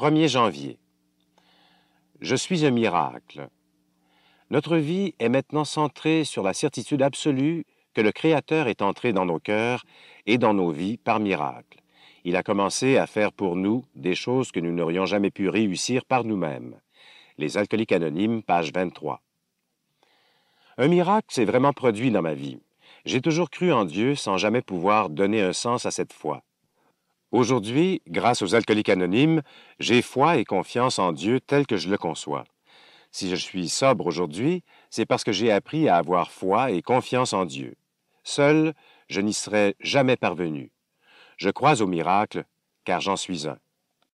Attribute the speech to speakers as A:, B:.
A: 1er janvier. Je suis un miracle. Notre vie est maintenant centrée sur la certitude absolue que le Créateur est entré dans nos cœurs et dans nos vies par miracle. Il a commencé à faire pour nous des choses que nous n'aurions jamais pu réussir par nous-mêmes. Les Alcooliques Anonymes, page 23. Un miracle s'est vraiment produit dans ma vie. J'ai toujours cru en Dieu sans jamais pouvoir donner un sens à cette foi. Aujourd'hui, grâce aux alcooliques anonymes, j'ai foi et confiance en Dieu tel que je le conçois. Si je suis sobre aujourd'hui, c'est parce que j'ai appris à avoir foi et confiance en Dieu. Seul, je n'y serais jamais parvenu. Je crois au miracle, car j'en suis un.